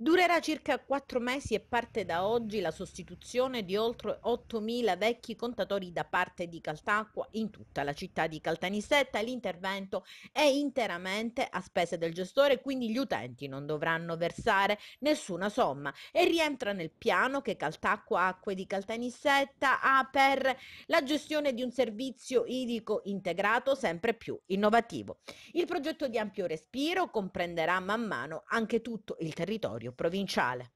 Durerà circa quattro mesi e parte da oggi la sostituzione di oltre 8.000 vecchi contatori da parte di Caltacqua in tutta la città di Caltanissetta. L'intervento è interamente a spese del gestore, quindi gli utenti non dovranno versare nessuna somma e rientra nel piano che Caltacqua Acque di Caltanissetta ha per la gestione di un servizio idrico integrato sempre più innovativo. Il progetto di ampio respiro comprenderà man mano anche tutto il territorio provinciale